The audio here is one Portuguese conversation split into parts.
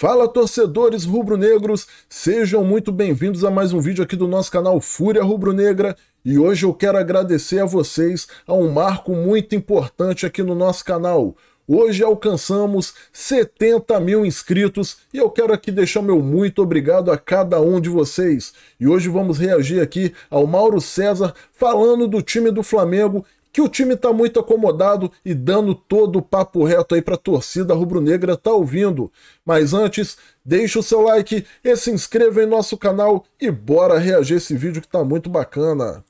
Fala torcedores rubro-negros, sejam muito bem-vindos a mais um vídeo aqui do nosso canal Fúria Rubro-Negra e hoje eu quero agradecer a vocês a um marco muito importante aqui no nosso canal. Hoje alcançamos 70 mil inscritos e eu quero aqui deixar meu muito obrigado a cada um de vocês. E hoje vamos reagir aqui ao Mauro César falando do time do Flamengo que o time está muito acomodado e dando todo o papo reto aí para a torcida rubro-negra tá ouvindo. Mas antes, deixa o seu like e se inscreva em nosso canal e bora reagir esse vídeo que tá muito bacana.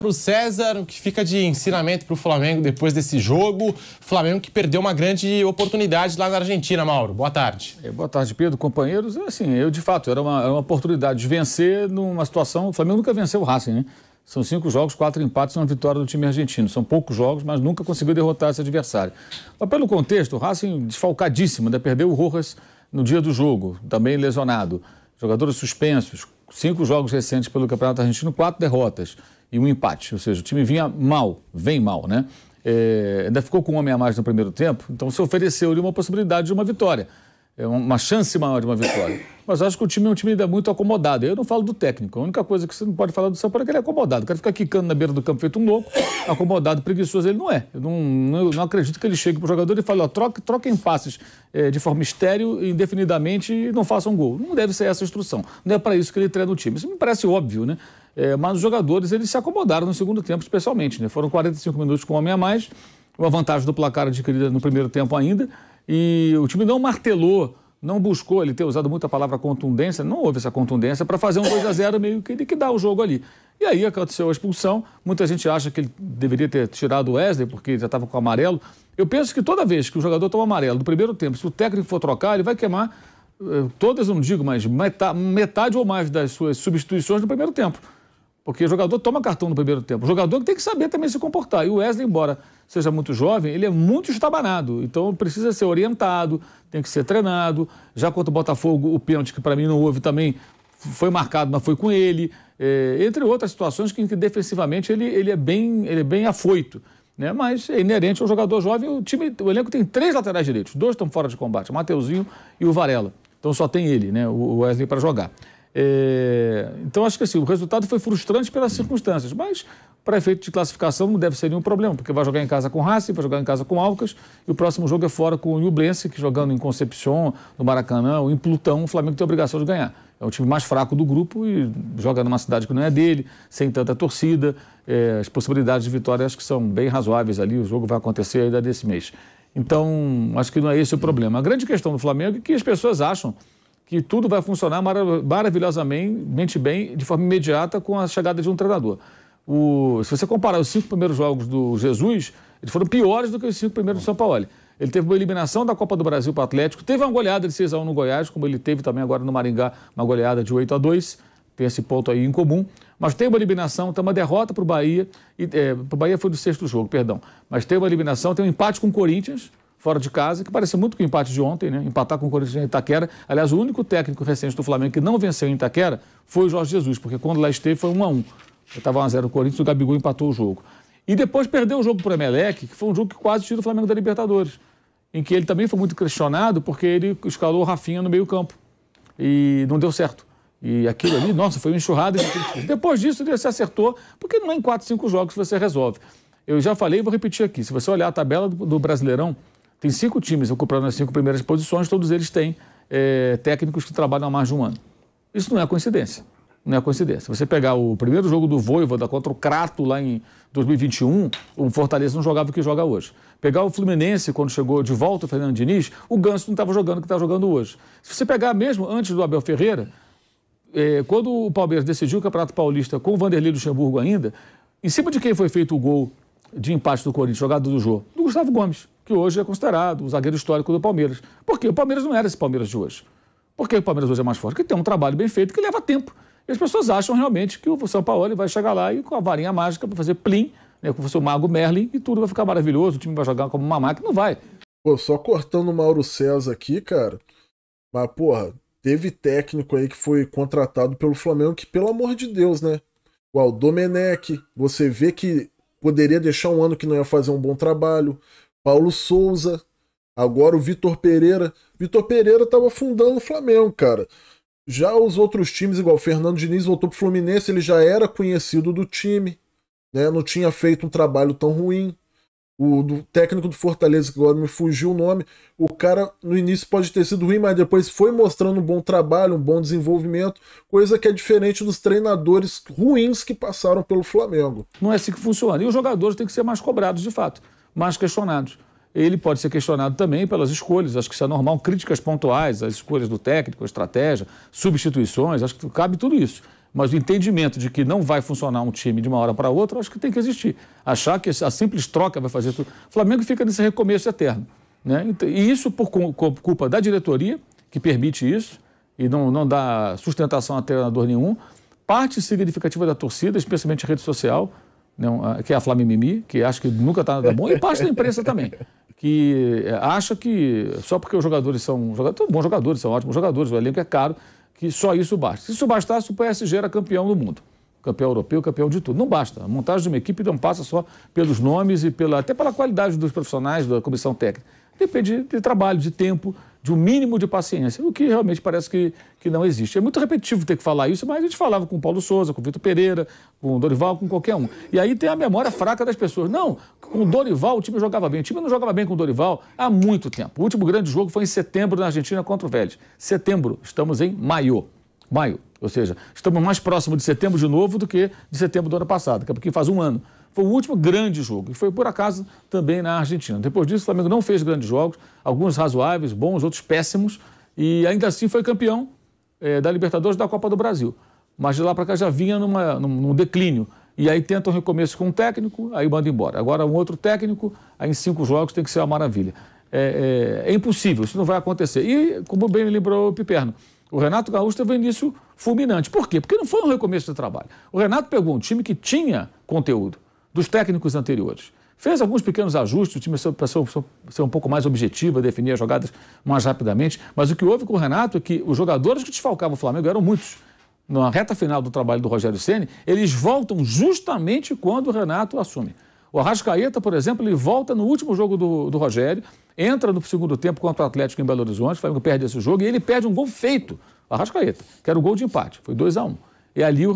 pro César, o que fica de ensinamento pro Flamengo depois desse jogo? Flamengo que perdeu uma grande oportunidade lá na Argentina, Mauro. Boa tarde. É, boa tarde, Pedro, companheiros. É assim, eu de fato, era uma, era uma oportunidade de vencer numa situação. O Flamengo nunca venceu o Racing, né? São cinco jogos, quatro empates e uma vitória do time argentino. São poucos jogos, mas nunca conseguiu derrotar esse adversário. Mas pelo contexto, o Racing desfalcadíssimo, ainda né? perdeu o Rojas no dia do jogo, também lesionado. Jogadores suspensos, cinco jogos recentes pelo Campeonato Argentino, quatro derrotas e um empate. Ou seja, o time vinha mal, vem mal, né? É, ainda ficou com um homem a mais no primeiro tempo, então se ofereceu-lhe uma possibilidade de uma vitória é uma chance maior de uma vitória. Mas acho que o time é um time muito acomodado. Eu não falo do técnico. A única coisa que você não pode falar do São Paulo é que ele é acomodado. O cara fica quicando na beira do campo feito um louco, acomodado, preguiçoso. Ele não é. Eu não, não, não acredito que ele chegue para o jogador e fale: ó, troque, troquem passes é, de forma estéreo, indefinidamente e não façam gol. Não deve ser essa a instrução. Não é para isso que ele treina o time. Isso me parece óbvio, né? É, mas os jogadores eles se acomodaram no segundo tempo, especialmente. Né? Foram 45 minutos com um homem a mais, uma vantagem do placar adquirida no primeiro tempo ainda e o time não martelou, não buscou, ele ter usado muita palavra contundência, não houve essa contundência para fazer um 2 a 0 meio que liquidar o jogo ali. E aí aconteceu a expulsão. Muita gente acha que ele deveria ter tirado o Wesley, porque já estava com o amarelo. Eu penso que toda vez que o jogador toma amarelo do primeiro tempo, se o técnico for trocar, ele vai queimar eh, todas, não digo, mas metade, metade ou mais das suas substituições no primeiro tempo. Porque o jogador toma cartão no primeiro tempo. O jogador tem que saber também se comportar. E o Wesley, embora seja muito jovem, ele é muito estabanado. Então precisa ser orientado, tem que ser treinado. Já contra o Botafogo, o pênalti, que para mim não houve também, foi marcado, mas foi com ele. É, entre outras situações que, que defensivamente ele, ele, é bem, ele é bem afoito. Né? Mas é inerente ao jogador jovem. O, time, o elenco tem três laterais direitos. Dois estão fora de combate, o Mateuzinho e o Varela. Então só tem ele, né? o Wesley, para jogar. É, então, acho que assim, o resultado foi frustrante pelas circunstâncias, mas para efeito de classificação não deve ser nenhum problema, porque vai jogar em casa com Racing, vai jogar em casa com Alcas, e o próximo jogo é fora com o Nublense, que jogando em Concepcion, no Maracanã, ou em Plutão, o Flamengo tem a obrigação de ganhar. É o time mais fraco do grupo e joga numa cidade que não é dele, sem tanta torcida. É, as possibilidades de vitória acho que são bem razoáveis ali, o jogo vai acontecer ainda desse mês. Então, acho que não é esse o problema. A grande questão do Flamengo é que as pessoas acham que tudo vai funcionar marav maravilhosamente bem, de forma imediata, com a chegada de um treinador. O, se você comparar os cinco primeiros jogos do Jesus, eles foram piores do que os cinco primeiros do São Paulo. Ele teve uma eliminação da Copa do Brasil para o Atlético, teve uma goleada de 6 a 1 no Goiás, como ele teve também agora no Maringá, uma goleada de 8 a 2 tem esse ponto aí em comum, mas tem uma eliminação, tem uma derrota para o Bahia, é, para o Bahia foi do sexto jogo, perdão, mas tem uma eliminação, tem um empate com o Corinthians, fora de casa, que parece muito com o empate de ontem, né? Empatar com o Corinthians em Itaquera. Aliás, o único técnico recente do Flamengo que não venceu em Itaquera foi o Jorge Jesus, porque quando lá esteve foi 1 a 1. Estava 1 a 0 o Corinthians, o Gabigol empatou o jogo. E depois perdeu o jogo para o Emelec, que foi um jogo que quase tira o Flamengo da Libertadores, em que ele também foi muito questionado porque ele escalou o Rafinha no meio-campo e não deu certo. E aquilo ali, nossa, foi uma enxurrada. Depois disso, ele se acertou, porque não é em 4, 5 jogos que você resolve. Eu já falei e vou repetir aqui. Se você olhar a tabela do Brasileirão, tem cinco times ocupando as cinco primeiras posições, todos eles têm é, técnicos que trabalham há mais de um ano. Isso não é coincidência. Não é coincidência. Você pegar o primeiro jogo do Voivoda contra o Crato lá em 2021, o Fortaleza não jogava o que joga hoje. Pegar o Fluminense quando chegou de volta o Fernando Diniz, o Ganso não estava jogando o que está jogando hoje. Se você pegar mesmo antes do Abel Ferreira, é, quando o Palmeiras decidiu o Campeonato Paulista com o Vanderlei Luxemburgo ainda, em cima de quem foi feito o gol de empate do Corinthians, jogado do jogo? Do Gustavo Gomes que hoje é considerado o zagueiro histórico do Palmeiras. Porque o Palmeiras não era esse Palmeiras de hoje. Por que o Palmeiras hoje é mais forte? Porque tem um trabalho bem feito que leva tempo. E as pessoas acham realmente que o São Paulo vai chegar lá e com a varinha mágica para fazer plim, né, com o seu mago Merlin, e tudo vai ficar maravilhoso, o time vai jogar como uma máquina, não vai. Pô, só cortando o Mauro César aqui, cara. Mas, porra, teve técnico aí que foi contratado pelo Flamengo que, pelo amor de Deus, né? Igual o Domenech, você vê que poderia deixar um ano que não ia fazer um bom trabalho. Paulo Souza, agora o Vitor Pereira. Vitor Pereira estava fundando o Flamengo, cara. Já os outros times, igual o Fernando Diniz voltou pro Fluminense, ele já era conhecido do time, né? Não tinha feito um trabalho tão ruim. O do técnico do Fortaleza, que agora me fugiu o nome, o cara no início pode ter sido ruim, mas depois foi mostrando um bom trabalho, um bom desenvolvimento, coisa que é diferente dos treinadores ruins que passaram pelo Flamengo. Não é assim que funciona. E os jogadores têm que ser mais cobrados, de fato mas questionados. Ele pode ser questionado também pelas escolhas, acho que isso é normal, críticas pontuais, as escolhas do técnico, a estratégia, substituições, acho que cabe tudo isso. Mas o entendimento de que não vai funcionar um time de uma hora para outra, acho que tem que existir. Achar que a simples troca vai fazer tudo. O Flamengo fica nesse recomeço eterno. Né? E isso por culpa da diretoria, que permite isso, e não, não dá sustentação a treinador nenhum, parte significativa da torcida, especialmente a rede social, não, né, que é a Flamimimi, que acha que nunca está nada bom, e parte da imprensa também, que é, acha que só porque os jogadores são, são bons jogadores, são ótimos jogadores, o elenco é caro, que só isso basta. Se isso bastasse, o PSG era campeão do mundo. Campeão europeu, campeão de tudo. Não basta. A montagem de uma equipe não passa só pelos nomes e pela, até pela qualidade dos profissionais da comissão técnica Depende de trabalho, de tempo, de um mínimo de paciência, o que realmente parece que, que não existe. É muito repetitivo ter que falar isso, mas a gente falava com o Paulo Souza, com o Vitor Pereira, com o Dorival, com qualquer um. E aí tem a memória fraca das pessoas. Não, com o Dorival o time jogava bem. O time não jogava bem com o Dorival há muito tempo. O último grande jogo foi em setembro na Argentina contra o Vélez. Setembro, estamos em maio. Maio, ou seja, estamos mais próximo de setembro de novo do que de setembro do ano passado, porque faz um ano. Foi o último grande jogo, e foi por acaso também na Argentina. Depois disso, o Flamengo não fez grandes jogos, alguns razoáveis, bons, outros péssimos, e ainda assim foi campeão é, da Libertadores da Copa do Brasil. Mas de lá para cá já vinha numa, num, num declínio. E aí tenta um recomeço com um técnico, aí manda embora. Agora um outro técnico, aí em cinco jogos tem que ser uma maravilha. É, é, é impossível, isso não vai acontecer. E, como bem lembrou o Piperno, o Renato Gaúcho teve um início fulminante. Por quê? Porque não foi um recomeço de trabalho. O Renato pegou um time que tinha conteúdo dos técnicos anteriores. Fez alguns pequenos ajustes, o time passou a ser um pouco mais objetivo, a definir as jogadas mais rapidamente, mas o que houve com o Renato é que os jogadores que desfalcavam o Flamengo eram muitos. Na reta final do trabalho do Rogério Ceni, eles voltam justamente quando o Renato assume. O Arrascaeta, por exemplo, ele volta no último jogo do, do Rogério, entra no segundo tempo contra o Atlético em Belo Horizonte, o Flamengo perde esse jogo e ele perde um gol feito, o Arrascaeta, que era o gol de empate, foi 2 a 1 um. E ali o,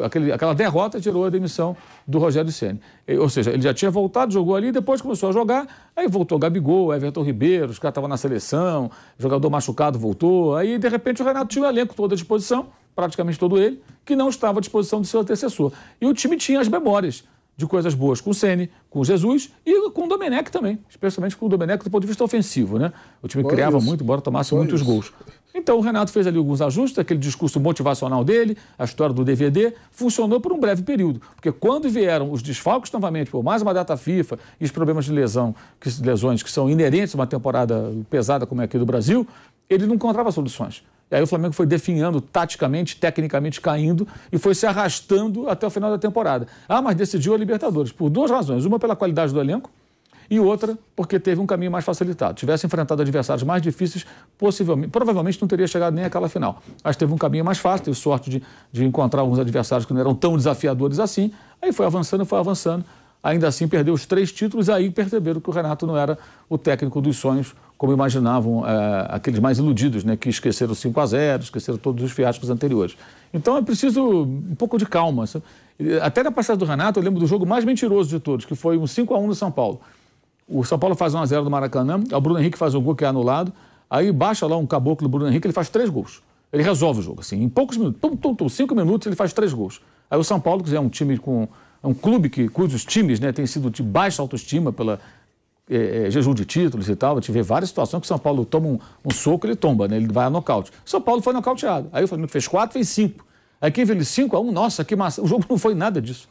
o, aquele, aquela derrota tirou a demissão do Rogério Ceni. Ou seja, ele já tinha voltado, jogou ali, depois começou a jogar, aí voltou Gabigol, Everton Ribeiro, os caras estavam na seleção, jogador machucado voltou. Aí, de repente, o Renato tinha o elenco todo à disposição, praticamente todo ele, que não estava à disposição do seu antecessor. E o time tinha as memórias de coisas boas com o Ceni, com Jesus e com o Domenech também, especialmente com o Domenech do ponto de vista ofensivo, né? O time criava isso. muito, embora tomasse muitos isso. gols. Então o Renato fez ali alguns ajustes, aquele discurso motivacional dele, a história do DVD, funcionou por um breve período, porque quando vieram os desfalques novamente, por mais uma data FIFA e os problemas de lesão, que, lesões que são inerentes a uma temporada pesada como é aqui do Brasil, ele não encontrava soluções. E aí o Flamengo foi definhando taticamente, tecnicamente caindo e foi se arrastando até o final da temporada. Ah, mas decidiu a Libertadores por duas razões. Uma pela qualidade do elenco e outra porque teve um caminho mais facilitado. Tivesse enfrentado adversários mais difíceis, possivelmente, provavelmente não teria chegado nem àquela final. Mas teve um caminho mais fácil, teve sorte de, de encontrar alguns adversários que não eram tão desafiadores assim. Aí foi avançando, foi avançando ainda assim perdeu os três títulos e aí perceberam que o Renato não era o técnico dos sonhos, como imaginavam é, aqueles mais iludidos, né, que esqueceram 5 a 0 esqueceram todos os fiascos anteriores. Então é preciso um pouco de calma. Até na passagem do Renato, eu lembro do jogo mais mentiroso de todos, que foi um 5 a 1 no São Paulo. O São Paulo faz 1 a 0 no Maracanã, é o Bruno Henrique faz um gol que é anulado, aí baixa lá um caboclo do Bruno Henrique, ele faz três gols. Ele resolve o jogo, assim, em poucos minutos, tum, tum, tum, cinco minutos ele faz três gols. Aí o São Paulo, que é um time com é um clube que, cujos times né, têm sido de baixa autoestima pela é, é jejum de títulos e tal. A gente vê várias situações que o São Paulo toma um, um soco, ele tomba, né? ele vai a nocaute. São Paulo foi nocauteado. Aí o Flamengo fez quatro, fez cinco. Aí quem ele cinco a um, nossa, que massa. O jogo não foi nada disso.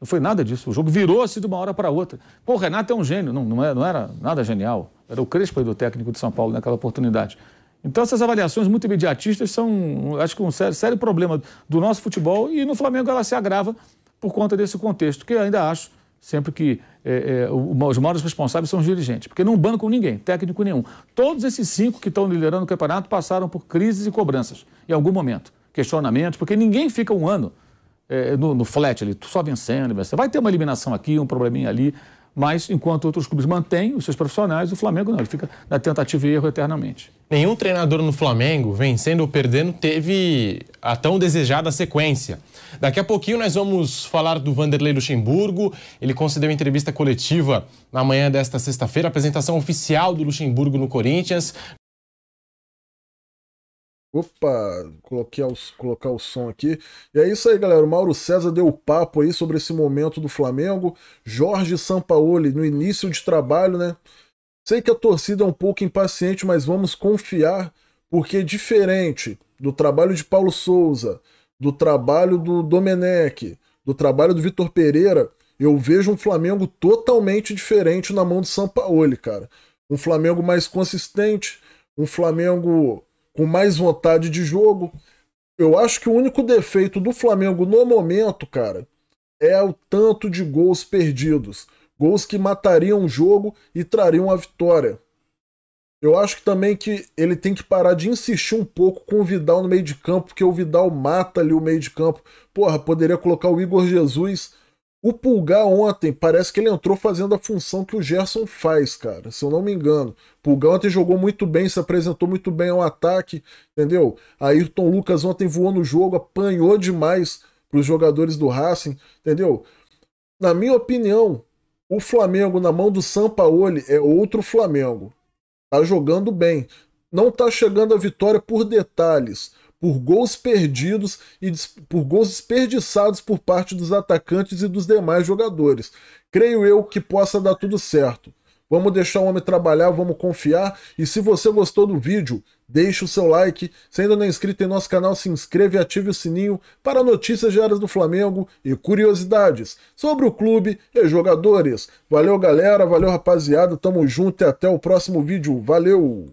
Não foi nada disso. O jogo virou assim de uma hora para outra. Pô, o Renato é um gênio. Não, não, era, é, não era nada genial. Era o Crespo do técnico de São Paulo naquela oportunidade. Então, essas avaliações muito imediatistas são, acho que, um sério, sério problema do nosso futebol e no Flamengo ela se agrava por conta desse contexto, que ainda acho sempre que é, é, os maiores responsáveis são os dirigentes, porque não com ninguém, técnico nenhum. Todos esses cinco que estão liderando o campeonato passaram por crises e cobranças, em algum momento, questionamentos, porque ninguém fica um ano é, no, no, flat ali, só vencendo, vencendo. Vai ter uma eliminação aqui, um probleminha ali, mas enquanto outros clubes mantêm os seus profissionais, o Flamengo não, ele fica na tentativa e erro eternamente. Nenhum treinador no Flamengo, vencendo ou perdendo, teve a tão desejada sequência. Daqui a pouquinho nós vamos falar do Vanderlei Luxemburgo. Ele concedeu entrevista coletiva na manhã desta sexta-feira, apresentação oficial do Luxemburgo no Corinthians. Opa, coloquei os, colocar o som aqui. E é isso aí, galera. O Mauro César deu o papo aí sobre esse momento do Flamengo. Jorge Sampaoli no início de trabalho, né? Sei que a torcida é um pouco impaciente, mas vamos confiar, porque é diferente do trabalho de Paulo Souza, do trabalho do Domenech, do trabalho do Vitor Pereira, eu vejo um Flamengo totalmente diferente na mão do Sampaoli, cara. Um Flamengo mais consistente, um Flamengo com mais vontade de jogo. Eu acho que o único defeito do Flamengo no momento, cara, é o tanto de gols perdidos. Gols que matariam o jogo e trariam a vitória. Eu acho que também que ele tem que parar de insistir um pouco com o Vidal no meio de campo, porque o Vidal mata ali o meio de campo. Porra, poderia colocar o Igor Jesus o Pulgar ontem parece que ele entrou fazendo a função que o Gerson faz, cara, se eu não me engano. O Pulgar ontem jogou muito bem, se apresentou muito bem ao ataque, entendeu? Ayrton Lucas ontem voou no jogo, apanhou demais para os jogadores do Racing, entendeu? Na minha opinião, o Flamengo na mão do Sampaoli é outro Flamengo. Tá jogando bem. Não tá chegando a vitória por detalhes por gols perdidos e por gols desperdiçados por parte dos atacantes e dos demais jogadores. Creio eu que possa dar tudo certo. Vamos deixar o homem trabalhar, vamos confiar. E se você gostou do vídeo, deixe o seu like. Se ainda não é inscrito em nosso canal, se inscreva e ative o sininho para notícias diárias do Flamengo e curiosidades sobre o clube e jogadores. Valeu, galera. Valeu, rapaziada. Tamo junto e até o próximo vídeo. Valeu!